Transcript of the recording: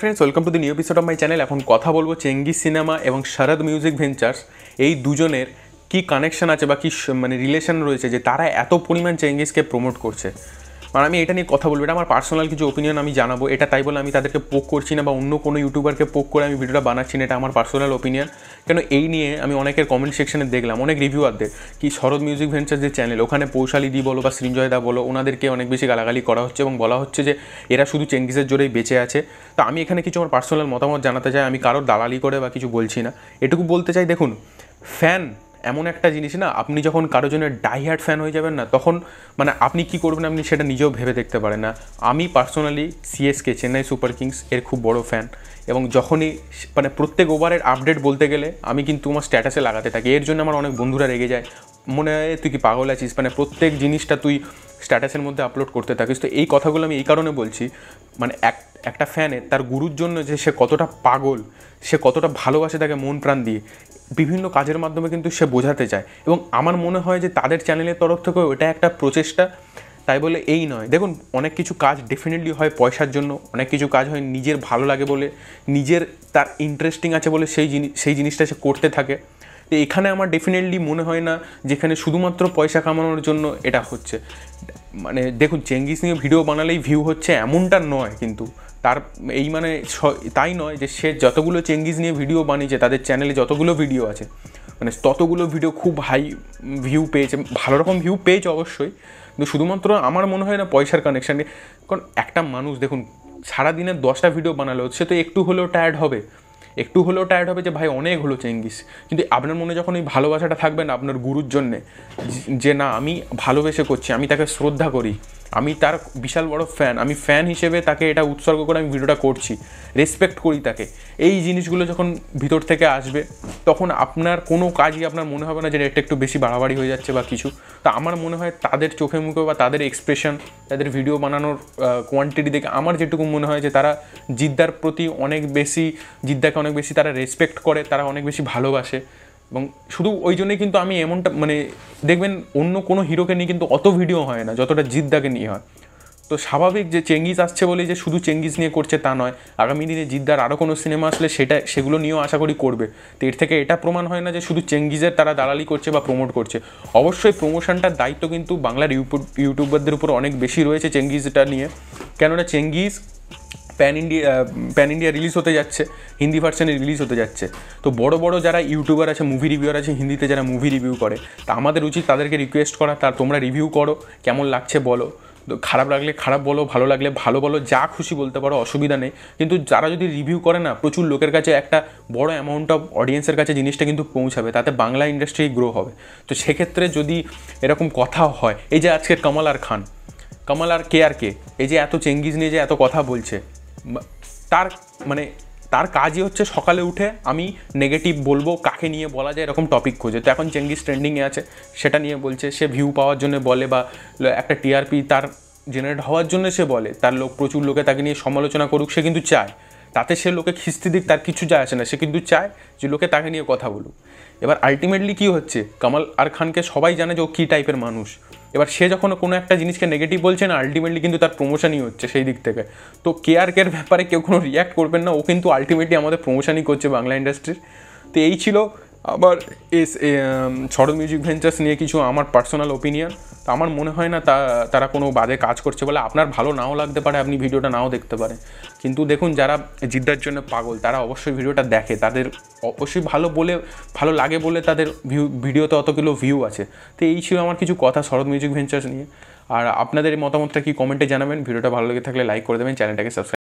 friends welcome to the new episode of my channel এখন কথা বলবো চেঙ্গি সিনেমা এবং শরদ মিউজিক ভেঞ্চার্স এই দুজনের কি কানেকশন আছে বা কি মানে রিলেশন রয়েছে যে তারা এত পরিমাণ চেঙ্গিসকে প্রমোট করছে আর আমি এটা নিয়ে কথা বলবো এটা আমার পার্সোনাল কিছু ওপিনিয়ন আমি জানাবো এটা তাই বলে আমি তাদেরকে পোক করছি না বা অন্য কোনো ইউটিউবারকে পোক করে আমি ভিডিওটা বানাচ্ছি না এটা আমার পার্সোনাল ওপিনিয়ন কেন এই নিয়ে আমি অনেকের কমেন্ট সেকশনে দেখলাম অনেক রিভিউয়ারদের কি শরৎ মিউজিক ভেঞ্চার যে চ্যানেল ওখানে পৌশালী দি বলো বা সৃঞ্জয় দা বলো ওনাদেরকে অনেক বেশি গালাগালি করা হচ্ছে এবং বলা হচ্ছে যে এরা শুধু চেঙ্গিসের জোরেই বেঁচে আছে তো আমি এখানে কিছু আমার পার্সোনাল মতামত জানাতে চাই আমি কারোর দালালি করে বা কিছু বলছি না এটুকু বলতে চাই দেখুন ফ্যান এমন একটা জিনিস না আপনি যখন কারো জন্য ডাইহার্ট ফ্যান হয়ে যাবেন না তখন মানে আপনি কি করবেন আপনি সেটা নিজেও ভেবে দেখতে পারেন না আমি personally CSK Chennai Super Kings এর খুব বড় ফ্যান এবং যখনই মানে প্রত্যেক ওভারের আপডেট বলতে গেলে আমি কিন্তু আমার স্ট্যাটাসে লাগাতে থাকি এর জন্য আমার অনেক বন্ধুরা রেগে যায় মনে হয় তুই কি পাগল আছিস মানে প্রত্যেক জিনিসটা তুই স্ট্যাটাসের মধ্যে আপলোড করতে থাকিস তো এই কথাগুলো আমি এই কারণে বলছি মানে এক একটা ফ্যানে তার গুরুর জন্য যে সে কতটা পাগল সে কতটা ভালোবাসে তাকে মন প্রাণ দিয়ে বিভিন্ন কাজের মাধ্যমে কিন্তু সে বোঝাতে চায় এবং আমার মনে হয় যে তাদের চ্যানেলের তরফ থেকে ওটা একটা প্রচেষ্টা তাই বলে এই নয় দেখুন অনেক কিছু কাজ ডেফিনেটলি হয় পয়সার জন্য অনেক কিছু কাজ হয় নিজের ভালো লাগে বলে নিজের তার ইন্টারেস্টিং আছে বলে সেই জিনিস সেই জিনিসটা সে করতে থাকে তো এখানে আমার ডেফিনেটলি মনে হয় না যেখানে শুধুমাত্র পয়সা কামানোর জন্য এটা হচ্ছে মানে দেখুন চেঙ্গিস নিয়ে ভিডিও বানালেই ভিউ হচ্ছে এমনটা নয় কিন্তু তার এই মানে তাই নয় যে সে যতগুলো চেঙ্গিস নিয়ে ভিডিও বানিয়েছে তাদের চ্যানেলে যতগুলো ভিডিও আছে মানে ততগুলো ভিডিও খুব হাই ভিউ পেয়েছে ভালো রকম ভিউ পেয়েছে অবশ্যই কিন্তু শুধুমাত্র আমার মনে হয় না পয়সার কানেকশানে কারণ একটা মানুষ দেখুন সারাদিনের দশটা ভিডিও বানালো সে তো একটু হলেও টায়ার্ড হবে একটু হলেও টায়ার্ড হবে যে ভাই অনেক হলো চেঙ্গিস কিন্তু আপনার মনে যখন ওই ভালোবাসাটা থাকবে না আপনার গুরুর জন্যে যে না আমি ভালোবেসে করছি আমি তাকে শ্রদ্ধা করি আমি তার বিশাল বড় ফ্যান আমি ফ্যান হিসেবে তাকে এটা উৎসর্গ করে আমি ভিডিওটা করছি রেসপেক্ট করি তাকে এই জিনিসগুলো যখন ভিতর থেকে আসবে তখন আপনার কোনো কাজই আপনার মনে হবে না যে এটা একটু বেশি বাড়াবাড়ি হয়ে যাচ্ছে বা কিছু তা আমার মনে হয় তাদের চোখে মুখে বা তাদের এক্সপ্রেশন তাদের ভিডিও বানানোর কোয়ান্টিটি দেখে আমার যেটুকু মনে হয় যে তারা জিদ্দার প্রতি অনেক বেশি জিদ্দাকে অনেক বেশি তারা রেসপেক্ট করে তারা অনেক বেশি ভালোবাসে এবং শুধু ওই জন্যই কিন্তু আমি এমনটা মানে দেখবেন অন্য কোনো হিরোকে নিয়ে কিন্তু অত ভিডিও হয় না যতটা জিদ্দাকে নিয়ে হয় তো স্বাভাবিক যে চেঙ্গিজ আসছে বলে যে শুধু চেঙ্গিস নিয়ে করছে তা নয় আগামী দিনে জিদ্দার আরও কোনো সিনেমা আসলে সেটা সেগুলো নিয়েও আশা করি করবে তো এর থেকে এটা প্রমাণ হয় না যে শুধু চেঙ্গিজের তারা দালালি করছে বা প্রমোট করছে অবশ্যই প্রমোশনটার দায়িত্ব কিন্তু বাংলার ইউটিউবারদের উপর অনেক বেশি রয়েছে চেঙ্গিজটা নিয়ে কেননা Chengiz pan India pan India release হতে যাচ্ছে হিন্দি ভার্সানে রিলিজ হতে যাচ্ছে তো বড় বড় যারা ইউটিউবার আছে মুভি রিভিউর আছে হিন্দিতে যারা মুভি রিভিউ করে তা আমাদের উচিত তাদেরকে রিকোয়েস্ট করা তার তোমরা রিভিউ করো কেমন লাগছে বলো খারাপ লাগলে খারাপ বলো ভালো লাগলে ভালো বলো যা খুশি বলতে পারো অসুবিধা নেই কিন্তু যারা যদি রিভিউ করে না প্রচুর লোকের কাছে একটা বড় অ্যামাউন্ট অফ অডিয়েন্সের কাছে জিনিসটা কিন্তু পৌঁছাবে তাতে বাংলা ইন্ডাস্ট্রি গ্রো হবে তো সেক্ষেত্রে যদি এরকম কথা হয় এই যে আজকে কমল আর খান কমল আর কে আর কে এই যে এত চেঙ্গিজ নিয়ে যে এত কথা বলছে তার মানে তার কাজই হচ্ছে সকালে উঠে আমি নেগেটিভ বলবো কাকে নিয়ে বলা যায় এরকম টপিক খোঁজে তো এখন চেঙ্গিস ট্রেন্ডিংয়ে আছে সেটা নিয়ে বলছে সে ভিউ পাওয়ার জন্য বলে বা একটা টিআরপি তার জেনারেট হওয়ার জন্য সে বলে তার লোক প্রচুর লোকে তাকে নিয়ে সমালোচনা করুক সে কিন্তু চায় তাতে সে লোকে খিস্তি দিক তার কিছু যায় আসে না সে কিন্তু চায় যে লোকে তাকে নিয়ে কথা বলুক এবার আলটিমেটলি কী হচ্ছে কামাল আর খানকে সবাই জানে যে ও কী টাইপের মানুষ এবার সে যখন কোনো একটা জিনিসকে নেগেটিভ বলছে না আলটিমেটলি কিন্তু তার প্রমোশনই হচ্ছে সেই দিক থেকে তো কে কেয়ারকের ব্যাপারে কেউ কোনো রিয়্যাক্ট করবেন না ও কিন্তু আলটিমেটলি আমাদের প্রমোশনই করছে বাংলা ইন্ডাস্ট্রির তো এই ছিল আবার এস শরৎ মিউজিক ভেঞ্চার্স নিয়ে কিছু আমার পার্সোনাল ওপিনিয়ন তো আমার মনে হয় না তা তারা কোনো বাজে কাজ করছে বলে আপনার ভালো নাও লাগতে পারে আপনি ভিডিওটা নাও দেখতে পারেন কিন্তু দেখুন যারা জিদ্দার জন্য পাগল তারা অবশ্যই ভিডিওটা দেখে তাদের অবশ্যই ভালো বলে ভালো লাগে বলে তাদের ভিউ ভিডিওতে অতগুলো ভিউ আছে তো এই ছিল আমার কিছু কথা শরৎ মিউজিক ভেঞ্চার্স নিয়ে আর আপনাদের মতামতটা কি কমেন্টে জানাবেন ভিডিওটা ভালো লেগে থাকলে লাইক করে দেবেন চ্যানেলটাকে সাবস্ক্রাইব